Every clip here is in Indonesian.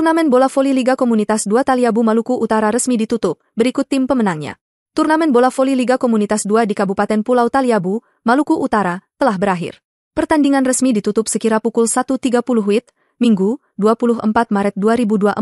Turnamen bola voli Liga Komunitas 2 Taliabu Maluku Utara resmi ditutup, berikut tim pemenangnya. Turnamen bola voli Liga Komunitas 2 di Kabupaten Pulau Taliabu, Maluku Utara, telah berakhir. Pertandingan resmi ditutup sekira pukul 1.30 WIT, Minggu, 24 Maret 2024,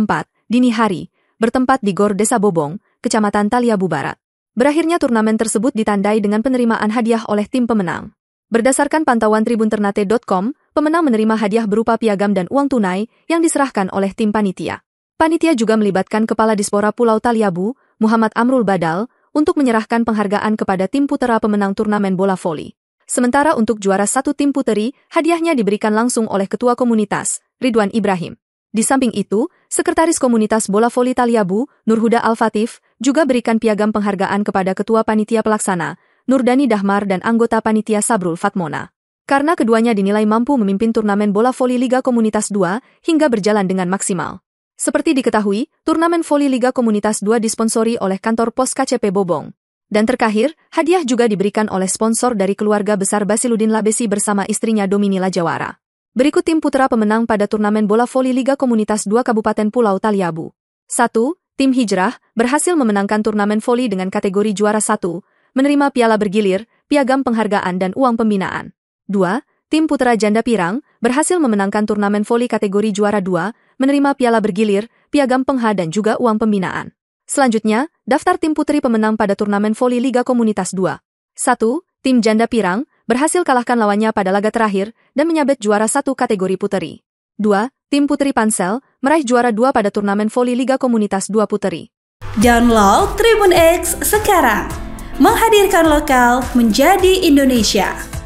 dini hari, bertempat di Gor Desa Bobong, Kecamatan Taliabu Barat. Berakhirnya turnamen tersebut ditandai dengan penerimaan hadiah oleh tim pemenang. Berdasarkan pantauan tribunternate.com, pemenang menerima hadiah berupa piagam dan uang tunai yang diserahkan oleh tim panitia. Panitia juga melibatkan Kepala Dispora Pulau Taliabu, Muhammad Amrul Badal, untuk menyerahkan penghargaan kepada tim putera pemenang turnamen bola voli. Sementara untuk juara satu tim puteri, hadiahnya diberikan langsung oleh Ketua Komunitas, Ridwan Ibrahim. Di samping itu, Sekretaris Komunitas Bola Voli Taliabu, Nurhuda Al-Fatif, juga berikan piagam penghargaan kepada Ketua Panitia Pelaksana, Nurdani Dahmar dan anggota Panitia Sabrul Fatmona karena keduanya dinilai mampu memimpin turnamen bola voli Liga Komunitas 2 hingga berjalan dengan maksimal. Seperti diketahui, turnamen voli Liga Komunitas 2 disponsori oleh kantor pos KCP Bobong. Dan terakhir, hadiah juga diberikan oleh sponsor dari keluarga besar Basiludin Labesi bersama istrinya Dominila Jawara. Berikut tim putra pemenang pada turnamen bola voli Liga Komunitas 2 Kabupaten Pulau Taliabu. 1. Tim Hijrah berhasil memenangkan turnamen voli dengan kategori juara 1, menerima piala bergilir, piagam penghargaan dan uang pembinaan. 2. Tim Putra Janda Pirang berhasil memenangkan turnamen voli kategori juara 2, menerima piala bergilir, piagam pengha dan juga uang pembinaan. Selanjutnya, daftar tim putri pemenang pada turnamen voli Liga Komunitas 2. 1. Tim Janda Pirang berhasil kalahkan lawannya pada laga terakhir dan menyabet juara satu kategori puteri. 2. Tim Putri Pansel meraih juara 2 pada turnamen voli Liga Komunitas 2 Puteri. Download Tribun X sekarang. Menghadirkan lokal menjadi Indonesia.